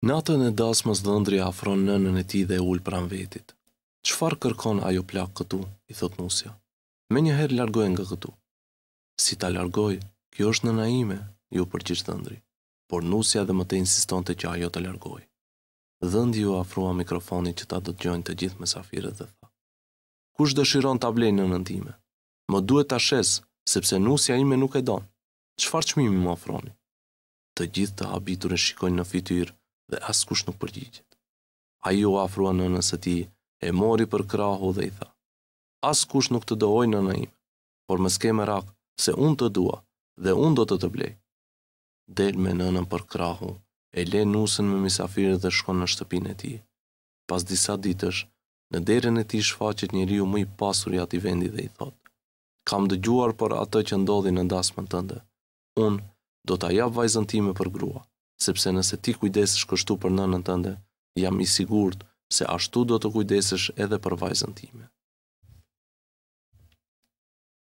Natën e dasmës dhëndri zëndri afron nënën e ti dhe ullë pram vetit. Qfar kërkon ajo plak këtu, i thot nusja. Me njëherë largohen nga këtu. Si ta largoj, kjo është në naime, ju përqishë dëndri. Por nusja dhe më të insiston të që ajo të largojë. Dëndi ju afrua mikrofoni që ta do të gjojnë të gjithë me safire dhe tha. Kush dëshiron të ablejnë në nëndime? Më duhet të ashes, sepse nusja ime nuk e donë. Qfar qmimi më afroni? Të gjithë të abitur e shikojnë në fityrë, dhe askush nuk A ju afrua në nësë ti, e mori për krahu dhe i tha, askush nuk të dohoj në në im, por më ske me se unë të dua dhe unë do të të blej. Del me nënën për krahu, e le nusën me misafirë dhe shkon në shtëpin e ti. Pas disa ditësh, në derën e ti shfaqet një riu më i pasur i ati vendi dhe i thot, kam dëgjuar për atë që ndodhi në dasmën tënde. Unë do t'a jap vajzën time për grua sepse nëse ti kujdesesh kështu për nënën tënde, jam i sigurt se ashtu do të kujdesesh edhe për vajzën time.